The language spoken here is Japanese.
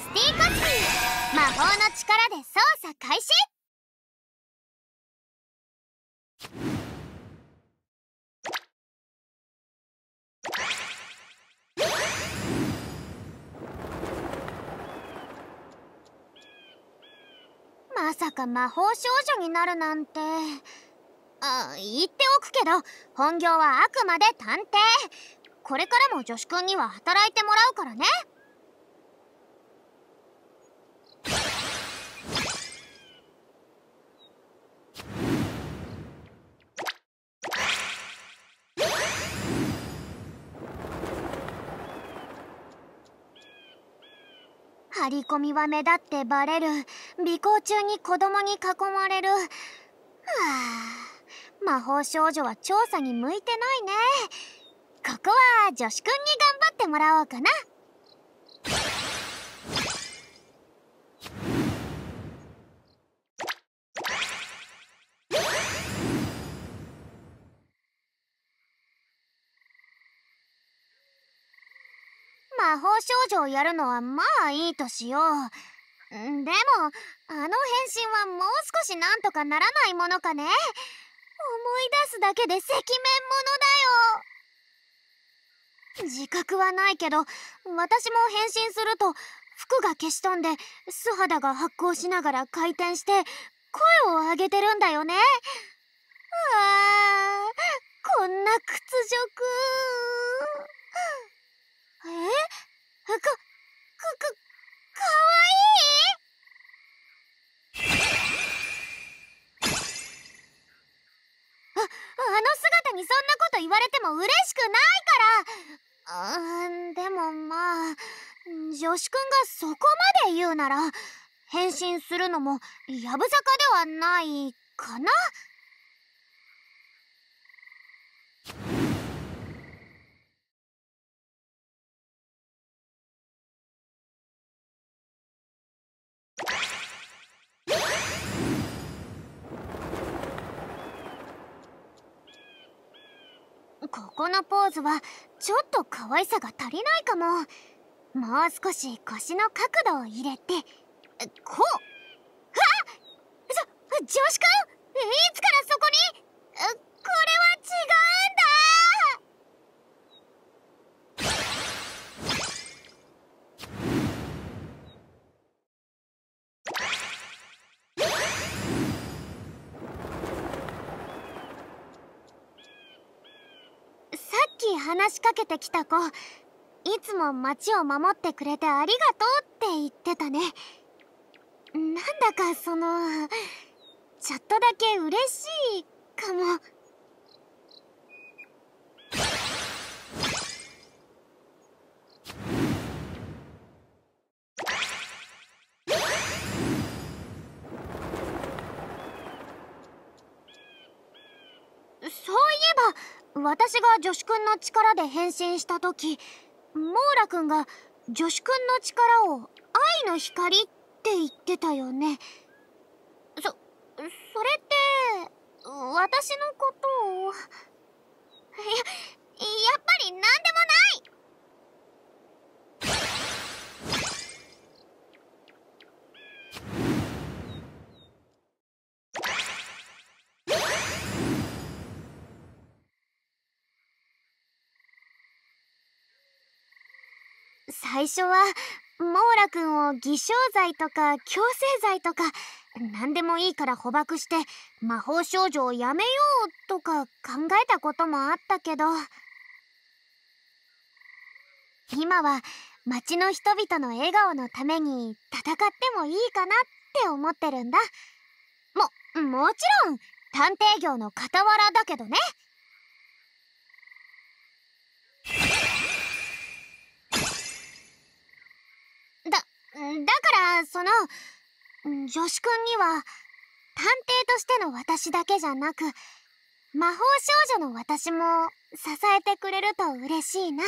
スティーコスミー魔法の力で操作開始まさか魔法少女になるなんてあ言っておくけど本業はあくまで探偵これからも女子くんには働いてもらうからね張り込みは目立ってバレる尾行中に子供に囲まれるはあ魔法少女は調査に向いてないねここは女子くんに頑張ってもらおうかな魔法少女をやるのはまあいいとしよう。でも、あの変身はもう少しなんとかならないものかね思い出すだけで赤面ものだよ自覚はないけど、私も変身すると服が消し飛んで素肌が発光しながら回転して声を上げてるんだよね。ああ、こんな屈辱。えか、か、か、かわいいああの姿にそんなこと言われても嬉しくないからうーんでもまあ女子くんがそこまで言うなら変身するのもやぶさかではないかなここのポーズはちょっと可愛さが足りないかももう少し腰の角度を入れてこうあっ女子くんいつからそこに話しかけてきた子いつも町を守ってくれてありがとうって言ってたねなんだかそのちょっとだけ嬉しい私が女子くんの力で変身した時モーラくんが女子くんの力を愛の光って言ってたよねそそれって私のことをいややっぱり何で最初はモーラくんを偽証罪とか強制罪とか何でもいいから捕獲して魔法少女をやめようとか考えたこともあったけど今は町の人々の笑顔のために戦ってもいいかなって思ってるんだももちろん探偵業の傍らだけどねその女子くんには探偵としての私だけじゃなく魔法少女の私も支えてくれると嬉しいな。